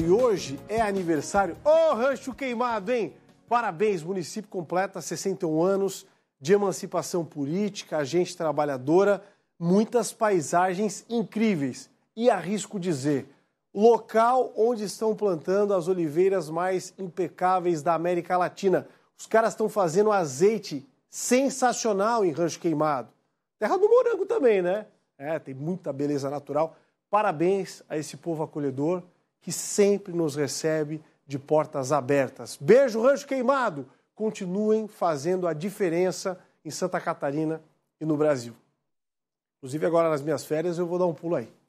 E hoje é aniversário. Ô, oh, rancho queimado, hein? Parabéns, município completa 61 anos de emancipação política, gente trabalhadora, muitas paisagens incríveis. E arrisco dizer, local onde estão plantando as oliveiras mais impecáveis da América Latina. Os caras estão fazendo azeite sensacional em Rancho Queimado. Terra do Morango também, né? É, tem muita beleza natural. Parabéns a esse povo acolhedor que sempre nos recebe de portas abertas. Beijo, Rancho Queimado! Continuem fazendo a diferença em Santa Catarina e no Brasil. Inclusive, agora nas minhas férias, eu vou dar um pulo aí.